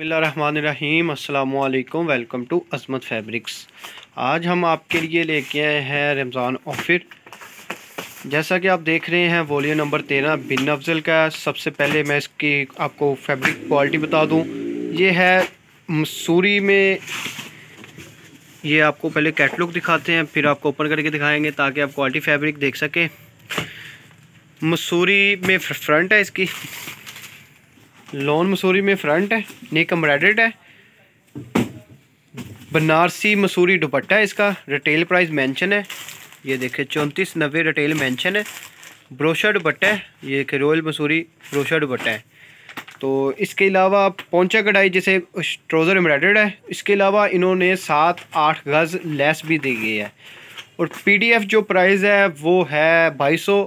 बसमीम अल्लाम welcome to Azmat fabrics आज हम आपके लिए लेके आए हैं रमज़ान ऑफिर जैसा कि आप देख रहे हैं वॉल्यूम नंबर तेरह बिन अफजल का सबसे पहले मैं इसकी आपको फैब्रिक क्वालिटी बता दूं ये है मसूरी में ये आपको पहले कैटलॉग दिखाते हैं फिर आपको ओपन करके दिखाएँगे ताकि आप क्वालिटी फैब्रिक देख सकें मसूरी में फ्रंट है इसकी लॉन मसूरी में फ्रंट है नेक एम्ब्राइडेड है बनारसी मसूरी दुपट्टा है इसका रिटेल प्राइस मेंशन है ये देखे चौंतीस नब्बे रिटेल मेंशन है ब्रोशर दुपट्टा है ये देखे रॉयल मसूरी ब्रोशर दुपट्टा है तो इसके अलावा पौचा कढ़ाई जैसे ट्रोज़र एम्ब्राइडेड है इसके अलावा इन्होंने सात आठ गज़ लेस भी दी गई है और पी जो प्राइस है वो है बाईस सौ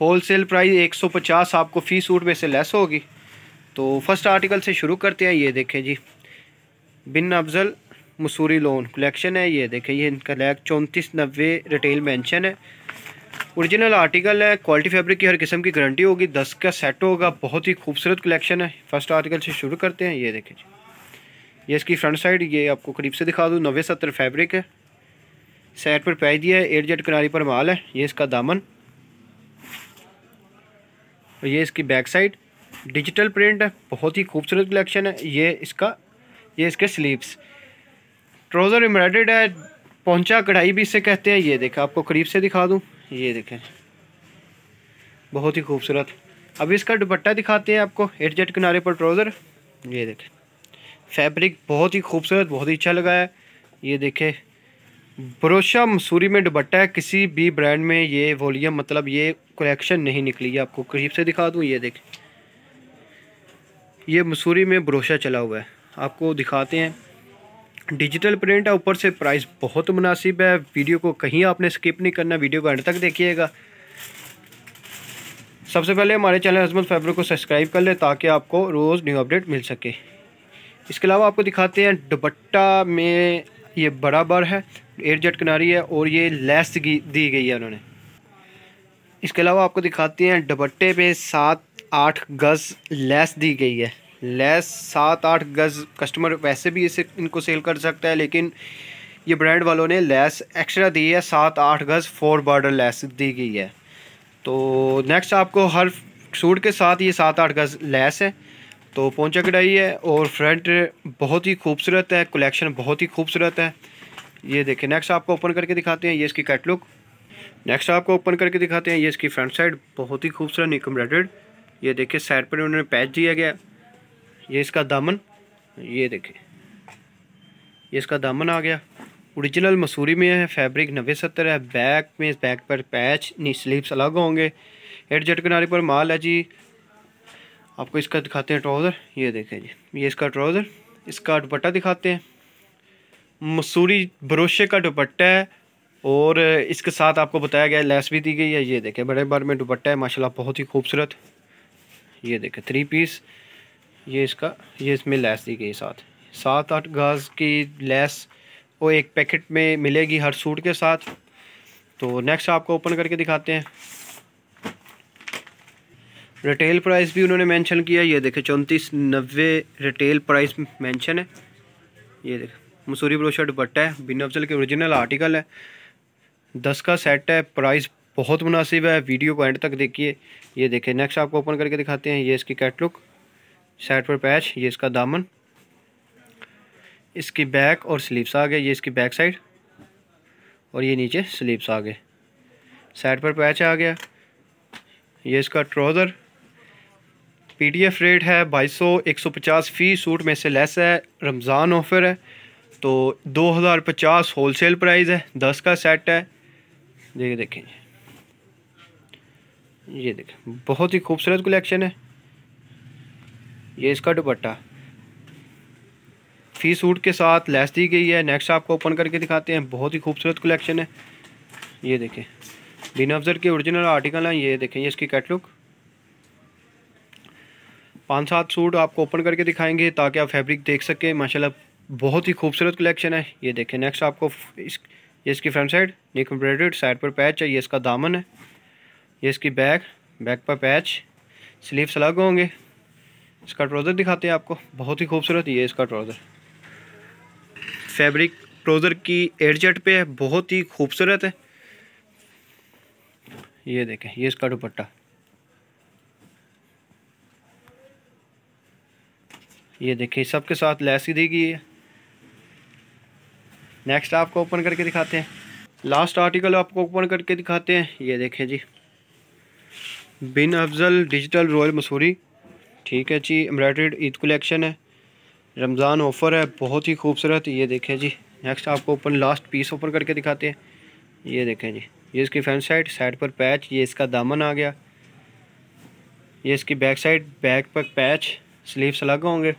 होल सेल प्राइस एक सौ पचास आपको फ़ी सूट में से लेस होगी तो फर्स्ट आर्टिकल से शुरू करते हैं ये देखें जी बिन अफजल मसूरी लोन कलेक्शन है ये देखें ये इनका लैक चौंतीस नब्बे रिटेल मैंशन है ओरिजिनल आर्टिकल है क्वालिटी फैब्रिक की हर किस्म की गारंटी होगी दस का सेट होगा बहुत ही खूबसूरत कलेक्शन है फर्स्ट आर्टिकल से शुरू करते हैं ये देखें जी ये इसकी फ्रंट साइड ये आपको करीब से दिखा दूँ नबे सत्तर फैब्रिक है सेट पर पैज दिया है एयर जेट किनारी पर माल है ये इसका दामन और ये इसकी बैक साइड डिजिटल प्रिंट है बहुत ही खूबसूरत कलेक्शन है ये इसका ये इसके स्लीव्स ट्राउज़र एम्ब्रॉयडेड है पहुंचा कढ़ाई भी इसे कहते हैं ये देखें आपको करीब से दिखा दूँ ये देखें बहुत ही खूबसूरत अब इसका दुपट्टा दिखाते हैं आपको एट जेट किनारे पर ट्राउज़र ये देखें फैब्रिक बहुत ही खूबसूरत बहुत ही अच्छा लगा है ये देखें बरोशा मसूरी में दुपट्टा है किसी भी ब्रांड में ये वॉल्यूम मतलब ये कलेक्शन नहीं निकली है आपको करीब से दिखा दूँ ये देखें ये मसूरी में ब्रोशा चला हुआ है आपको दिखाते हैं डिजिटल प्रिंट है ऊपर से प्राइस बहुत मुनासिब है वीडियो को कहीं आपने स्किप नहीं करना वीडियो को एंड तक देखिएगा सबसे पहले हमारे चैनल अजमल फैब्र को सब्सक्राइब कर लें ताकि आपको रोज़ न्यू अपडेट मिल सके इसके अलावा आपको दिखाते हैं दुपट्टा में ये बराबर है एयर जेट किनारी है और ये लेस दी गई है उन्होंने इसके अलावा आपको दिखाते हैं दुपट्टे पे सात आठ गज़ लेस दी गई है लेस सात आठ गज़ कस्टमर वैसे भी इसे इनको सेल कर सकता है लेकिन ये ब्रांड वालों ने लेस एक्स्ट्रा दी है सात आठ गज़ फोर बॉर्डर लेस दी गई है तो नेक्स्ट आपको हर सूट के साथ ये सात आठ गज़ लेस है तो पहुँचा कढ़ाई है और फ्रंट बहुत ही खूबसूरत है कलेक्शन बहुत ही खूबसूरत है ये देखें नेक्स्ट आपको ओपन करके दिखाते हैं ये इसकी कैटलुक नेक्स्ट आपको ओपन करके दिखाते हैं ये इसकी फ्रंट साइड बहुत ही खूबसूरत निकम्ब्रेडेड ये देखिए साइड पर उन्होंने पैच दिया गया ये इसका दामन ये देखिए ये इसका दामन आ गया ओरिजिनल मसूरी में है फैब्रिक नब्बे सत्तर है बैक में बैक पर पैच नहीं स्लीव्स अलग होंगे हेड जेट किनारे पर माल है जी आपको इसका दिखाते हैं ट्राउज़र ये देखें जी ये इसका ट्राउज़र इसका दुपट्टा दिखाते हैं मसूरी ब्रोशे का दुपट्टा है और इसके साथ आपको बताया गया लेस भी दी गई है ये देखें बड़े बार में दुपट्टा है माशाल्लाह बहुत ही खूबसूरत ये देखे थ्री पीस ये इसका ये इसमें लैस दी गई साथ सात आठ गाज की लैस वो एक पैकेट में मिलेगी हर सूट के साथ तो नेक्स्ट आपको ओपन करके दिखाते हैं रिटेल प्राइस भी उन्होंने मेंशन किया ये देखे चौंतीस नब्बे रिटेल प्राइस मेंशन है ये देखे मसूरी ब्रोशर दुपट्टा है बिन अफजल के ओरिजिनल आर्टिकल है दस का सेट है प्राइस बहुत मुनासिब है वीडियो को एंड तक देखिए ये देखिए नेक्स्ट आपको ओपन करके दिखाते हैं ये इसकी कैटलुक साइड पर पैच ये इसका दामन इसकी बैक और स्लीव्स आ गए ये इसकी बैक साइड और ये नीचे स्लीव्स आ गए साइड पर पैच आ गया ये इसका ट्राउज़र एफ रेट है बाईस सौ एक सौ पचास फ़ी सूट में से लेस है रमज़ान ऑफ़र है तो दो हज़ार पचास होल सेल प्राइज़ है दस का सेट है देखिए देखेंगे ये देखें बहुत ही खूबसूरत कलेक्शन है ये इसका दुपट्टा फी सूट के साथ लैस दी गई है नेक्स्ट आपको ओपन करके दिखाते हैं बहुत ही खूबसूरत कलेक्शन है ये देखें बिना अफजर के ओरिजिनल आर्टिकल हैं ये देखें ये इसकी कैटलुक पाँच सात सूट आपको ओपन करके दिखाएंगे ताकि आप फैब्रिक देख सकें माशाल्लाह बहुत ही खूबसूरत कलेक्शन है ये देखें नेक्स्ट आपको इस ये इसकी फ्रंट साइड निक एम्ब्रॉयड साइड पर पैच है ये इसका दामन है ये इसकी बैक बैक पर पैच स्लीव्स अलग होंगे इसका ट्राउज़र दिखाते हैं आपको बहुत ही खूबसूरत ये इसका ट्राउज़र फैब्रिक ट्राउज़र की एडजेट पे है बहुत ही खूबसूरत है ये देखें ये इसका दुपट्टा ये देखिए सबके साथ लैस ही दी गई है नेक्स्ट आपको ओपन करके दिखाते हैं लास्ट आर्टिकल आपको ओपन करके दिखाते हैं ये देखें जी बिन अफजल डिजिटल रॉयल मसूरी ठीक है जी एम्ब्रॉयड्रेड ईद कलेक्शन है रमज़ान ऑफ़र है बहुत ही खूबसूरत ये देखें जी नेक्स्ट आपको ओपन लास्ट पीस ओपन करके दिखाते हैं ये देखें जी ये इसकी फ्रंट साइड साइड पर पैच ये इसका दामन आ गया ये इसकी बैक साइड बैक पर पैच स्लीव्स अलग होंगे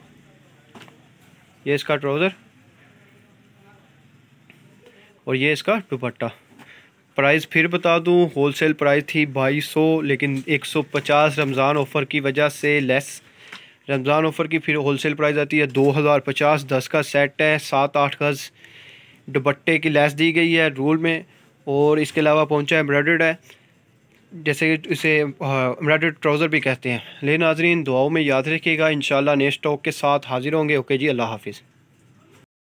ये इसका ट्राउज़र और ये इसका दुपट्टा प्राइस फिर बता दूं होलसेल प्राइस थी 2200 लेकिन 150 रमज़ान ऑफ़र की वजह से लेस रमज़ान ऑफ़र की फिर होलसेल प्राइस आती है 2050 दस का सेट है सात आठ गज़ दुपट्टे की लेस दी गई है रूल में और इसके अलावा पहुंचा एम्ब्रॉयड है जैसे इसे एम्ब्रॉड ट्राउज़र भी कहते हैं ले नाजरीन दुआओं में याद रखिएगा इन नेक्स्ट स्टॉक के साथ हाजिर होंगे ओके जी अल्लाह हाफिज़